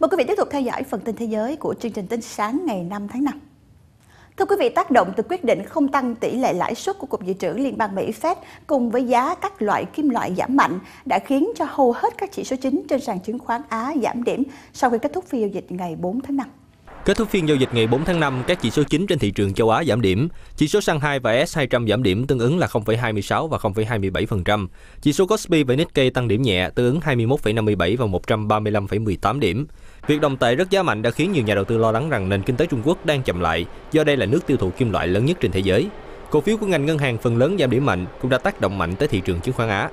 Mời quý vị tiếp tục theo dõi phần tin thế giới của chương trình tin sáng ngày 5 tháng 5. Thưa quý vị, tác động từ quyết định không tăng tỷ lệ lãi suất của Cục Dự trữ Liên bang Mỹ Fed cùng với giá các loại kim loại giảm mạnh đã khiến cho hầu hết các chỉ số chính trên sàn chứng khoán Á giảm điểm sau khi kết thúc phiên giao dịch ngày 4 tháng 5. Kết thúc phiên giao dịch ngày 4 tháng 5, các chỉ số chính trên thị trường châu Á giảm điểm. Chỉ số Shanghai và S200 giảm điểm tương ứng là 0,26 và 0,27%. Chỉ số Kospi và Nikkei tăng điểm nhẹ tương ứng 21,57 và 135,18 điểm. Việc đồng tệ rất giá mạnh đã khiến nhiều nhà đầu tư lo lắng rằng nền kinh tế Trung Quốc đang chậm lại do đây là nước tiêu thụ kim loại lớn nhất trên thế giới. Cổ phiếu của ngành ngân hàng phần lớn giảm điểm mạnh cũng đã tác động mạnh tới thị trường chứng khoán Á.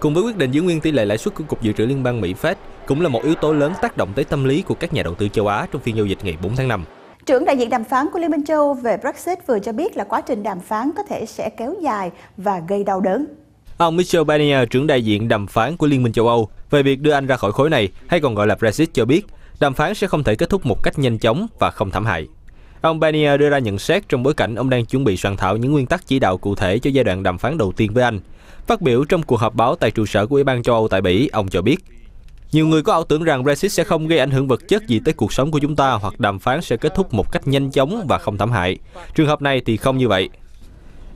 Cùng với quyết định giữ nguyên tỷ lệ lãi suất của Cục Dự trữ Liên bang Mỹ Fed cũng là một yếu tố lớn tác động tới tâm lý của các nhà đầu tư châu Á trong phiên giao dịch ngày 4 tháng 5. Trưởng đại diện đàm phán của Liên minh châu về Brexit vừa cho biết là quá trình đàm phán có thể sẽ kéo dài và gây đau đớn. Ông Michel Barnier, trưởng đại diện đàm phán của Liên minh châu Âu về việc đưa Anh ra khỏi khối này hay còn gọi là Brexit cho biết, đàm phán sẽ không thể kết thúc một cách nhanh chóng và không thảm hại. Ông Barnier đưa ra nhận xét trong bối cảnh ông đang chuẩn bị soạn thảo những nguyên tắc chỉ đạo cụ thể cho giai đoạn đàm phán đầu tiên với Anh. Phát biểu trong cuộc họp báo tại trụ sở của Ủy ban châu Âu tại Bỉ, ông cho biết nhiều người có ảo tưởng rằng Brexit sẽ không gây ảnh hưởng vật chất gì tới cuộc sống của chúng ta hoặc đàm phán sẽ kết thúc một cách nhanh chóng và không thảm hại. Trường hợp này thì không như vậy.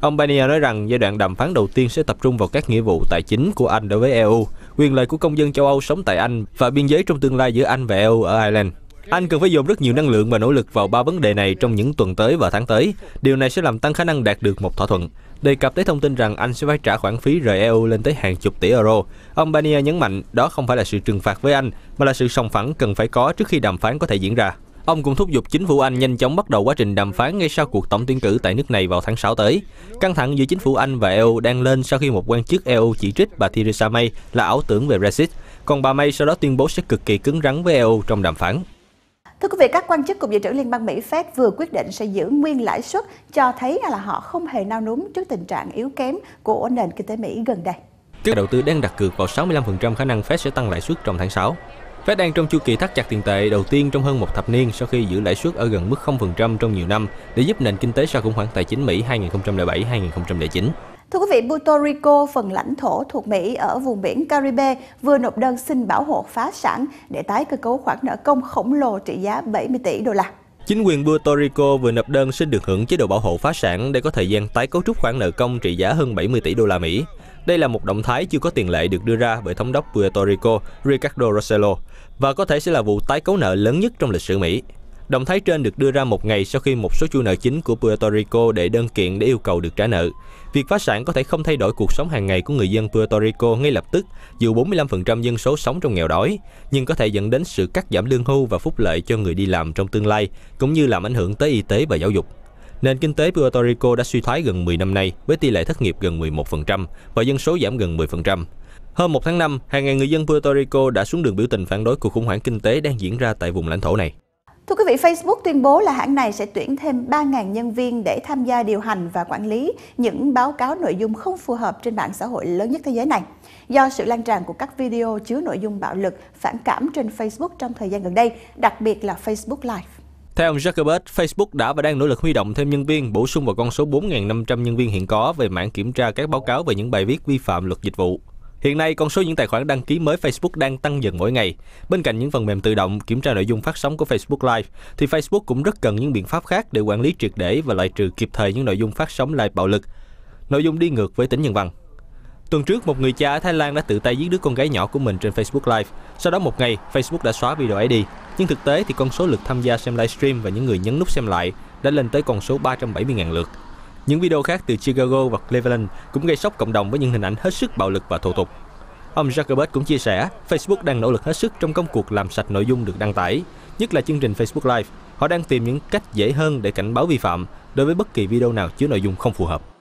Ông Barnier nói rằng giai đoạn đàm phán đầu tiên sẽ tập trung vào các nghĩa vụ tài chính của Anh đối với EU, quyền lợi của công dân châu Âu sống tại Anh và biên giới trong tương lai giữa Anh và EU ở Ireland. Anh cần phải dồn rất nhiều năng lượng và nỗ lực vào ba vấn đề này trong những tuần tới và tháng tới. Điều này sẽ làm tăng khả năng đạt được một thỏa thuận. Đề cập tới thông tin rằng Anh sẽ phải trả khoản phí rời EU lên tới hàng chục tỷ euro, ông Barnier nhấn mạnh đó không phải là sự trừng phạt với Anh, mà là sự sòng phẳng cần phải có trước khi đàm phán có thể diễn ra. Ông cũng thúc giục chính phủ Anh nhanh chóng bắt đầu quá trình đàm phán ngay sau cuộc tổng tuyển cử tại nước này vào tháng 6 tới. Căng thẳng giữa chính phủ Anh và EU đang lên sau khi một quan chức EU chỉ trích bà Theresa May là ảo tưởng về Brexit, còn bà May sau đó tuyên bố sẽ cực kỳ cứng rắn với EU trong đàm phán. Thưa quý vị, các quan chức Cục Dự trữ Liên bang Mỹ Fed vừa quyết định sẽ giữ nguyên lãi suất cho thấy là họ không hề nao núng trước tình trạng yếu kém của nền kinh tế Mỹ gần đây. Các đầu tư đang đặt cược vào 65% khả năng Fed sẽ tăng lãi suất trong tháng 6. Fed đang trong chu kỳ thắt chặt tiền tệ đầu tiên trong hơn một thập niên sau khi giữ lãi suất ở gần mức 0% trong nhiều năm để giúp nền kinh tế sau khủng hoảng tài chính Mỹ 2007-2009. Thưa quý vị, Puerto Rico, phần lãnh thổ thuộc Mỹ ở vùng biển Caribe, vừa nộp đơn xin bảo hộ phá sản để tái cơ cấu khoản nợ công khổng lồ trị giá 70 tỷ đô la. Chính quyền Puerto Rico vừa nộp đơn xin được hưởng chế độ bảo hộ phá sản để có thời gian tái cấu trúc khoản nợ công trị giá hơn 70 tỷ đô la Mỹ. Đây là một động thái chưa có tiền lệ được đưa ra bởi thống đốc Puerto Rico Ricardo Rossello và có thể sẽ là vụ tái cấu nợ lớn nhất trong lịch sử Mỹ. Động thái trên được đưa ra một ngày sau khi một số chủ nợ chính của Puerto Rico đệ đơn kiện để yêu cầu được trả nợ. Việc phá sản có thể không thay đổi cuộc sống hàng ngày của người dân Puerto Rico ngay lập tức, dù 45% dân số sống trong nghèo đói, nhưng có thể dẫn đến sự cắt giảm lương hưu và phúc lợi cho người đi làm trong tương lai, cũng như làm ảnh hưởng tới y tế và giáo dục. Nền kinh tế Puerto Rico đã suy thoái gần 10 năm nay với tỷ lệ thất nghiệp gần 11% và dân số giảm gần 10%. Hôm một tháng năm, hàng ngàn người dân Puerto Rico đã xuống đường biểu tình phản đối cuộc khủng hoảng kinh tế đang diễn ra tại vùng lãnh thổ này. Thưa quý vị, Facebook tuyên bố là hãng này sẽ tuyển thêm 3.000 nhân viên để tham gia điều hành và quản lý những báo cáo nội dung không phù hợp trên mạng xã hội lớn nhất thế giới này. Do sự lan tràn của các video chứa nội dung bạo lực, phản cảm trên Facebook trong thời gian gần đây, đặc biệt là Facebook Live. Theo ông Zuckerberg, Facebook đã và đang nỗ lực huy động thêm nhân viên, bổ sung vào con số 4.500 nhân viên hiện có về mảng kiểm tra các báo cáo về những bài viết vi phạm luật dịch vụ. Hiện nay, con số những tài khoản đăng ký mới Facebook đang tăng dần mỗi ngày. Bên cạnh những phần mềm tự động kiểm tra nội dung phát sóng của Facebook Live, thì Facebook cũng rất cần những biện pháp khác để quản lý triệt để và loại trừ kịp thời những nội dung phát sóng live bạo lực, nội dung đi ngược với tính nhân văn. Tuần trước, một người cha ở Thái Lan đã tự tay giết đứa con gái nhỏ của mình trên Facebook Live. Sau đó một ngày, Facebook đã xóa video ấy đi. Nhưng thực tế thì con số lượt tham gia xem livestream và những người nhấn nút xem lại đã lên tới con số 370.000 lượt. Những video khác từ Chicago và Cleveland cũng gây sốc cộng đồng với những hình ảnh hết sức bạo lực và thô tục. Ông Zuckerberg cũng chia sẻ, Facebook đang nỗ lực hết sức trong công cuộc làm sạch nội dung được đăng tải, nhất là chương trình Facebook Live. Họ đang tìm những cách dễ hơn để cảnh báo vi phạm đối với bất kỳ video nào chứa nội dung không phù hợp.